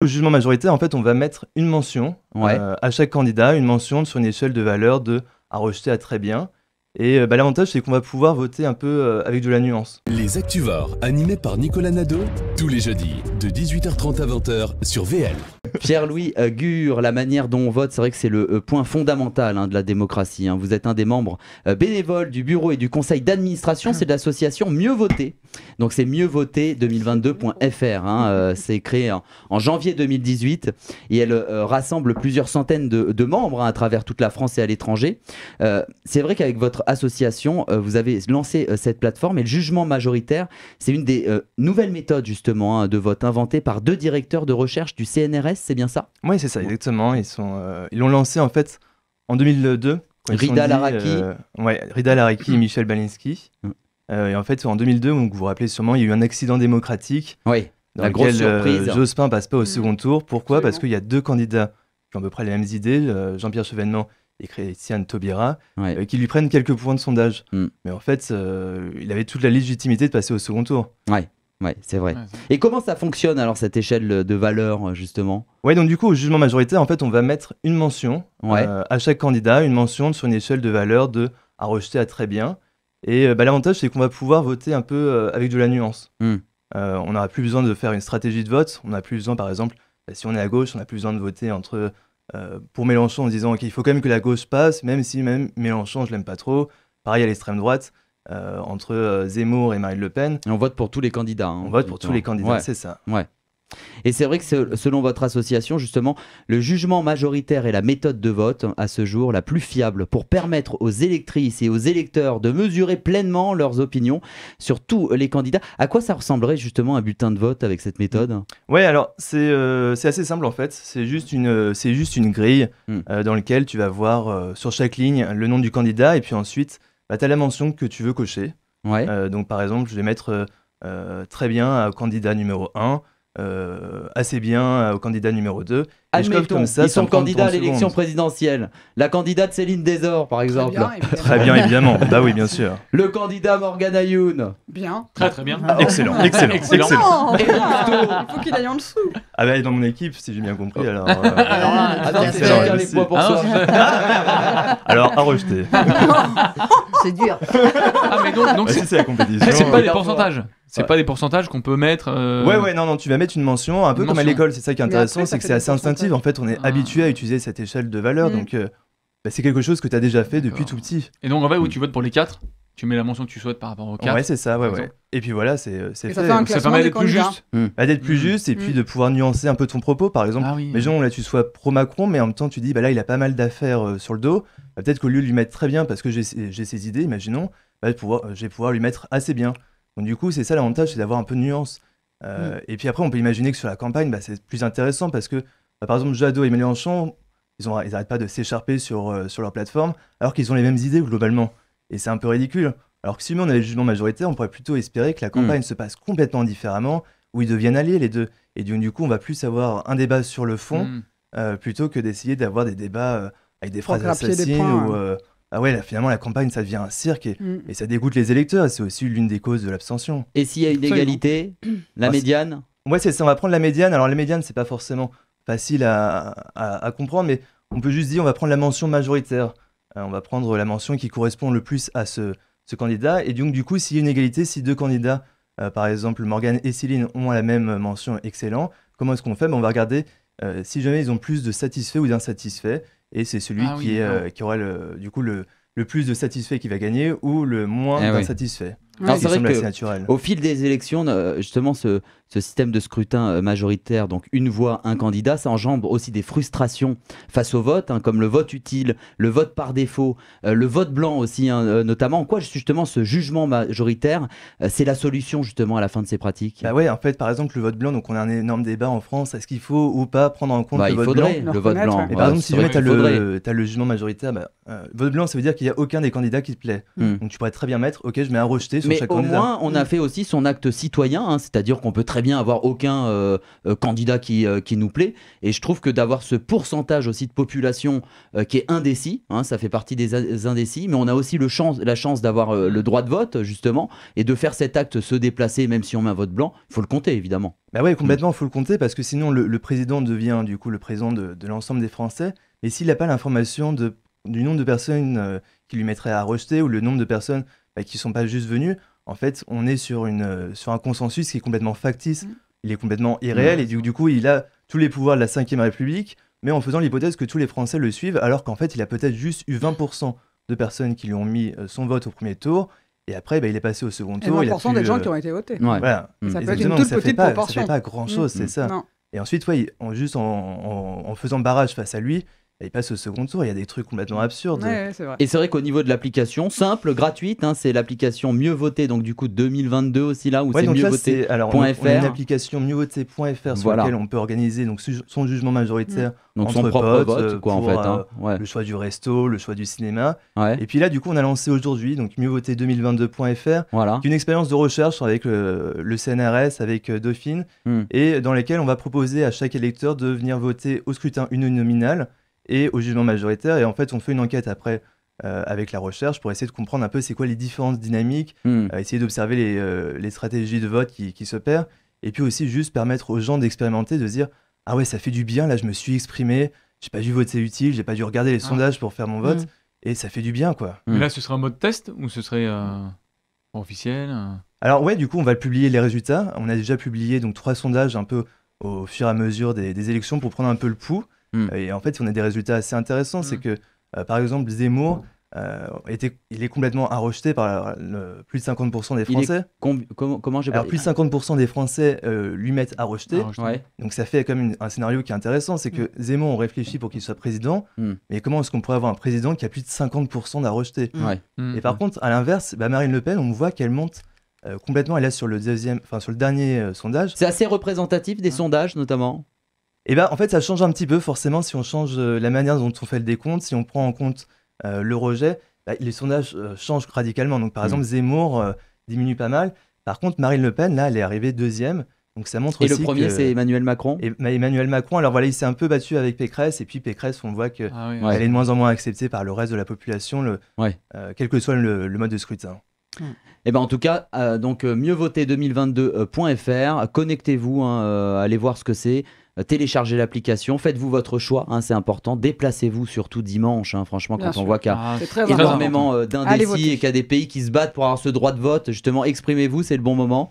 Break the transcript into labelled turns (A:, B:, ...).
A: Au jugement majorité en fait, on va mettre une mention euh, à chaque candidat, une mention sur une échelle de valeur de à rejeter à très bien. Et euh, bah, l'avantage, c'est qu'on va pouvoir voter un peu euh, avec de la nuance. Les Actuvores, animés par Nicolas Nadeau, tous les jeudis, de 18h30 à 20h
B: sur VL. Pierre-Louis euh, Gure, la manière dont on vote, c'est vrai que c'est le euh, point fondamental hein, de la démocratie. Hein. Vous êtes un des membres euh, bénévoles du bureau et du conseil d'administration, c'est de l'association Mieux Voter. Donc c'est mieuxvoter2022.fr. Hein, c'est créé en, janvier 2018 et elle rassemble plusieurs centaines de, membres à travers toute la France et à l'étranger. c'est vrai qu'avec votre association, vous avez lancé cette plateforme et le jugement majoritaire, c'est une des nouvelles méthodes justement de vote inventées par deux directeurs de recherche du
A: CNRS c'est bien ça Oui, c'est ça, exactement. Ils sont, euh, ils l'ont lancé en fait en 2002. Rida Laraki. Euh, Rida Laraki et mm. Michel Balinski. Mm. Euh, et en fait, en 2002, donc, vous vous rappelez sûrement, il y a eu un accident démocratique. Oui. la grosse surprise. Jospin passe pas au mm. second tour. Pourquoi Parce qu'il y a deux candidats qui ont à peu près les mêmes idées, Jean-Pierre Chevènement et Christiane Taubira, qui lui prennent quelques points de sondage. Mais en fait, il avait toute la légitimité de passer au second tour. Oui, ouais c'est vrai. et comment ça fonctionne alors cette échelle de valeur, justement Ouais, donc du coup, au jugement majoritaire, en fait, on va mettre une mention euh, à chaque candidat, une mention sur une échelle de valeur de à rejeter à très bien. Et euh, bah, l'avantage, c'est qu'on va pouvoir voter un peu euh, avec de la nuance. Hmm. on n'aura plus besoin de faire une stratégie de vote. On n'a plus besoin, par exemple, bah, si on est à gauche, on n'a plus besoin de voter entre pour Mélenchon en disant qu'il faut quand même que la gauche passe, même si même Mélenchon, je l'aime pas trop. Pareil à l'extrême droite. entre Zemmour et Marine Le Pen. Et on vote pour tous les candidats. Hein. on vote pour tous les candidats, c'est ça. Ouais. Et c'est vrai que selon
B: votre association, justement, le jugement majoritaire est la méthode de vote hein, à ce jour la plus fiable pour permettre aux électrices et aux électeurs de mesurer pleinement leurs opinions sur tous les candidats. À quoi ça ressemblerait justement un bulletin de vote avec cette méthode
A: Oui, alors euh, c'est assez simple en fait. C'est juste, une, euh, grille hmm. euh, dans laquelle tu vas voir sur chaque ligne le nom du candidat et puis ensuite, bah, tu as la mention que tu veux cocher. donc par exemple, je vais mettre très bien candidat numéro 1. Euh, assez bien euh, au candidat numéro 2 Admettons, comme ça, ils sont candidats à l'élection présidentielle. La candidate Céline
B: Desor, par exemple. Très bien, évidemment. Bah oui, bien sûr. Le candidat Morgan Ayoun. Bien. Très très bien. Ah, excellent, ah, excellent, excellent. Il faut qu'il aille en dessous.
A: Ah bah, dans mon équipe, si j'ai bien compris, alors... Euh. Alors, ah, les pour alors, à rejeter. C'est dur. Ah mais donc, donc bah, c'est la compétition. C'est pas des pourcentages.
B: C'est pas des pourcentages qu'on peut mettre. Euh, ouais, ouais, non, non, tu vas
A: mettre une mention, un peu comme à l'école, c'est ça qui est intéressant, c'est que c'est assez instinctif en fait, on est habitué à utiliser cette échelle de valeur. Mm. Donc, euh, bah, c'est quelque chose que tu as déjà fait depuis tout petit. Et donc, en fait, où mm. tu votes pour les quatre, tu mets la mention que tu souhaites par rapport aux 4. Ouais, c'est ça, ouais, ouais. Et puis voilà, c'est euh, Ça, ça permet d'être plus juste. Mm. Ah, d'être plus juste et puis de pouvoir nuancer un peu ton propos. Par exemple, ah imaginons là, tu sois pro-Macron, mais en même temps, tu dis, bah là, il a pas mal d'affaires euh, sur le dos. Bah, peut-être qu'au lieu de lui mettre très bien parce que j'ai ses idées, imaginons, bah, pouvoir, je vais pouvoir lui mettre assez bien. Donc, du coup, c'est ça l'avantage, c'est d'avoir un peu de nuance. Et puis après, on peut imaginer que sur la campagne, c'est plus intéressant parce que bah, par exemple, Jadot et Mélenchon, ils n'arrêtent pas de s'écharper sur, euh, sur leur plateforme, alors qu'ils ont les mêmes idées globalement. Et c'est un peu ridicule. Alors que si on a le jugement majoritaire, on pourrait plutôt espérer que la campagne mm. se passe complètement différemment, où ils deviennent alliés les deux. Et du, coup, on va plus avoir un débat sur le fond, mm. euh, plutôt que d'essayer d'avoir des débats euh, avec des phrases assassines. Hein. ah ouais, finalement, la campagne, ça devient un cirque mm. et, ça dégoûte les électeurs. C'est aussi l'une des causes de l'abstention. Et s'il y a une égalité, la bah, médiane Ouais, c'est on va prendre la médiane. Alors, la médiane, c'est pas forcément facile à, comprendre, mais on peut juste dire on va prendre la mention majoritaire. Euh, on va prendre la mention qui correspond le plus à ce, candidat. Et donc, du coup, s'il y a une égalité, si deux candidats, euh, par exemple Morgan et Céline, ont la même mention excellent, comment est-ce qu'on fait ben, On va regarder euh, si jamais ils ont plus de satisfaits ou d'insatisfaits. Et c'est celui ah qui, aura le, du coup le, plus de satisfaits qui va gagner ou le moins eh d'insatisfaits c'est vrai que naturel. au
B: fil des élections, euh, justement, ce, système de scrutin euh, majoritaire, donc une voix, un candidat, ça engendre aussi des frustrations face au vote, hein, comme le vote utile, le vote par défaut, euh, le vote blanc aussi, hein, notamment. En quoi justement ce jugement majoritaire, c'est la solution justement à la fin de ces pratiques Bah
A: ouais, en fait, par exemple, le vote blanc, donc on a un énorme débat en France, est-ce qu'il faut ou pas prendre en compte bah, le, vote blanc le vote blanc Et par exemple, si jamais tu as, le jugement majoritaire, bah, vote blanc, ça veut dire qu'il n'y a aucun des candidats qui te plaît. Hmm. Donc tu pourrais très bien mettre, ok, je mets un rejeté mais au moins, on a mm. fait
B: aussi son acte citoyen, hein, c'est-à-dire qu'on peut très bien avoir aucun euh, euh, candidat qui, euh, qui nous plaît. Et je trouve que d'avoir ce pourcentage aussi de population qui est indécis, hein, ça fait partie des indécis, mais on a aussi le chance, la chance d'avoir le droit de vote, justement, et de faire cet acte,
A: se déplacer, même si on met un vote blanc, il faut le compter, évidemment. Bah ouais, mm. complètement, il faut le compter, parce que sinon, le, président devient, du coup, le président de, l'ensemble des Français. Mais s'il n'a pas l'information du nombre de personnes qui lui mettrait à rejeter ou le nombre de personnes bah, qui ne sont pas juste venus, en fait, on est sur, une, euh, sur un consensus qui est complètement factice, mm. il est complètement irréel, mm. et du, coup, il a tous les pouvoirs de la Ve République, mais en faisant l'hypothèse que tous les Français le suivent, alors qu'en fait, il a peut-être juste eu 20% de personnes qui lui ont mis euh, son vote au premier tour, et après, bah, il est passé au second tour. Et 20% des gens qui ont été votés. Ça peut être une toute petite pas, proportion. Ça fait pas grand-chose, c'est mm. ça. Et ensuite, ouais, en, juste en, faisant barrage face à lui, il passe au second tour. Il y a des trucs complètement absurdes. Et c'est vrai qu'au niveau de l'application, simple, gratuite, hein, c'est l'application Mieux Voter, donc du coup 2022 aussi là, où c'est mieux on, une application mieux sur laquelle on peut organiser donc, son jugement majoritaire. Mm. entre son potes, vote, euh, quoi, pour, en fait. Hein. Euh, le choix du resto, le choix du cinéma. Et puis là, du coup, on a lancé aujourd'hui, donc mieux voter 2022.fr, voilà. une expérience de recherche avec le, CNRS, avec euh, Dauphine, mm. et dans laquelle on va proposer à chaque électeur de venir voter au scrutin uninominal et au jugement majoritaire. Et en fait, on fait une enquête après euh, avec la recherche pour essayer de comprendre un peu c'est quoi les différentes dynamiques, hmm. euh, essayer d'observer les, euh, les, stratégies de vote qui, qui s'opèrent, et puis aussi juste permettre aux gens d'expérimenter, de dire ah ouais ça fait du bien, là je me suis exprimé, j'ai pas dû voter utile, j'ai pas dû regarder les ah. sondages pour faire mon vote, hmm. et ça fait du bien quoi. Hmm. Mais là ce serait un mode test ou ce serait officiel Alors ouais du coup on va publier les résultats, on a déjà publié donc trois sondages un peu au fur et à mesure des élections pour prendre un peu le pouls. Mm. Et en fait, on a des résultats assez intéressants. C'est mm. que, euh, par exemple, Zemmour, euh, était, il est complètement rejeté par plus de 50% des Français.
B: comment j'ai plus de
A: 50% des Français lui mettent à rejeter. Ah, Donc, ça fait quand même un scénario qui est intéressant. C'est que mm. Zemmour, on réfléchit pour qu'il soit président. Mais comment est-ce qu'on pourrait avoir un président qui a plus de 50% à rejeter Et par contre, à l'inverse, bah, Marine Le Pen, on voit qu'elle monte euh, complètement. Elle est sur le, deuxième, enfin, sur le dernier sondage. C'est assez représentatif des hein. sondages, notamment et eh bien, en fait, ça change un petit peu, forcément, si on change euh, la manière dont on fait le décompte, si on prend en compte euh, le rejet, bah, les sondages euh, changent radicalement. Donc, par mm. exemple, Zemmour diminue pas mal. Par contre, Marine Le Pen, là, elle est arrivée deuxième. Donc, ça montre et le premier, c'est Emmanuel Macron. Et, Emmanuel Macron, alors voilà, il s'est un peu battu avec Pécresse. Et puis, Pécresse, on voit qu'elle ah elle est de moins en moins acceptée par le reste de la population, le, quel que soit le, mode de scrutin. et eh ben en tout cas, donc mieux
B: 2022.fr, connectez-vous, hein, allez voir ce que c'est. Euh, téléchargez l'application, faites-vous votre choix, hein, c'est important. Déplacez-vous surtout dimanche, hein, franchement, quand on voit qu'il y a ah, énormément euh, d'indécis et qu'il y a des pays qui se battent pour avoir ce droit de vote, justement, exprimez-vous, c'est le bon moment.